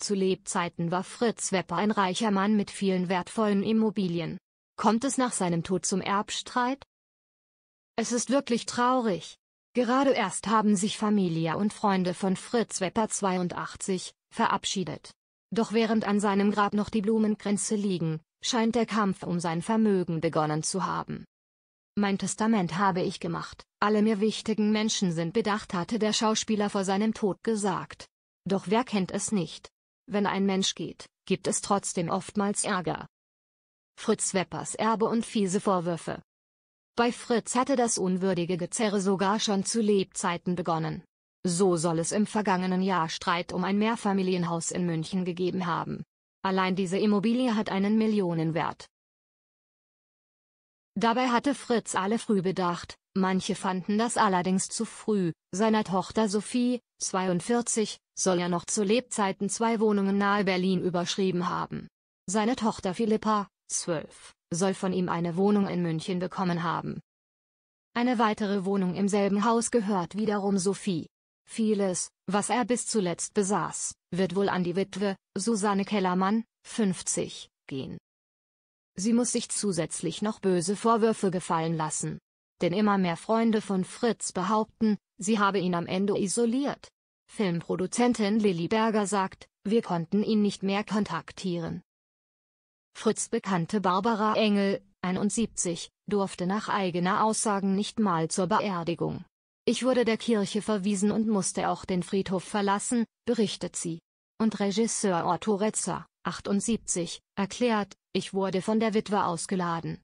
Zu Lebzeiten war Fritz Wepper ein reicher Mann mit vielen wertvollen Immobilien. Kommt es nach seinem Tod zum Erbstreit? Es ist wirklich traurig. Gerade erst haben sich Familie und Freunde von Fritz Wepper 82 verabschiedet. Doch während an seinem Grab noch die Blumengrenze liegen, scheint der Kampf um sein Vermögen begonnen zu haben. Mein Testament habe ich gemacht, alle mir wichtigen Menschen sind bedacht, hatte der Schauspieler vor seinem Tod gesagt. Doch wer kennt es nicht? Wenn ein Mensch geht, gibt es trotzdem oftmals Ärger. Fritz Weppers Erbe und fiese Vorwürfe. Bei Fritz hatte das unwürdige Gezerre sogar schon zu Lebzeiten begonnen. So soll es im vergangenen Jahr Streit um ein Mehrfamilienhaus in München gegeben haben. Allein diese Immobilie hat einen Millionenwert. Dabei hatte Fritz alle früh bedacht, Manche fanden das allerdings zu früh, seiner Tochter Sophie, 42, soll er noch zu Lebzeiten zwei Wohnungen nahe Berlin überschrieben haben. Seine Tochter Philippa, 12, soll von ihm eine Wohnung in München bekommen haben. Eine weitere Wohnung im selben Haus gehört wiederum Sophie. Vieles, was er bis zuletzt besaß, wird wohl an die Witwe, Susanne Kellermann, 50, gehen. Sie muss sich zusätzlich noch böse Vorwürfe gefallen lassen, denn immer mehr Freunde von Fritz behaupten, sie habe ihn am Ende isoliert. Filmproduzentin Lilly Berger sagt, wir konnten ihn nicht mehr kontaktieren. Fritz bekannte Barbara Engel, 71, durfte nach eigener Aussagen nicht mal zur Beerdigung. Ich wurde der Kirche verwiesen und musste auch den Friedhof verlassen, berichtet sie. Und Regisseur Otto Retzer, 78, erklärt, ich wurde von der Witwe ausgeladen.